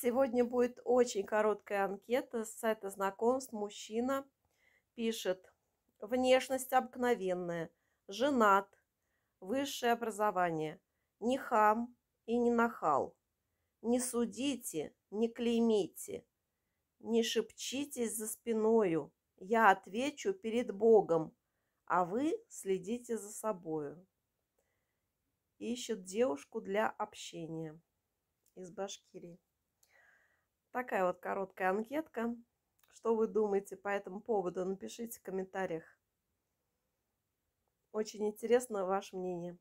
Сегодня будет очень короткая анкета с сайта знакомств. Мужчина пишет. Внешность обыкновенная, женат, высшее образование, не хам и не нахал. Не судите, не клеймите, не шепчитесь за спиною. Я отвечу перед Богом, а вы следите за собою. Ищет девушку для общения из Башкирии. Такая вот короткая анкетка. Что вы думаете по этому поводу? Напишите в комментариях. Очень интересно ваше мнение.